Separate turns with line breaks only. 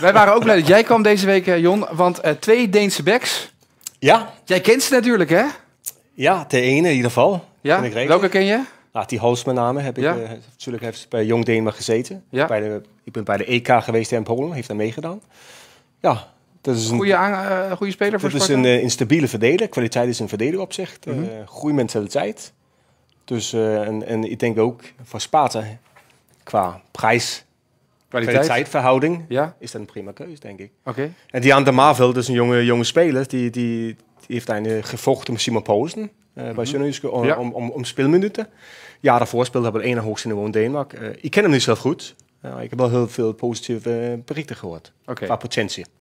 Wij waren ook blij dat jij kwam deze week, eh, Jon. Want eh, twee Deense backs. Ja. Jij kent ze natuurlijk, hè?
Ja, de ene in ieder geval. Ja? Welke ken je? die nou, Holst met name heb ik eh, natuurlijk heeft bij Jong Denemarken gezeten. Ja? Bij de, ik ben bij de EK geweest in Polen, heeft daar meegedaan. Ja, dat is een
goede, goede speler voor Dat Het is een, instabiele
stabiele verdediger. Kwaliteit is een verdediger op zich. Mm -hmm. goede mentaliteit. Dus en, en ik denk ook voor Sparta qua prijs Kwaliteit. Kwaliteitverhouding ja? is dat een prima keuze denk ik. Okay. En die de Marvel, is dus een jonge, jonge speler, die, die, die heeft een gevochten om Simon eh, bij mm om, om, om, speelminuten. Ja, daarvoor speelde hij op het hoogste niveau in Denemarken. Eh, ik ken hem niet zelf goed. Uh, ik heb wel heel veel positieve berichten gehoord. Okay. Qua potentie.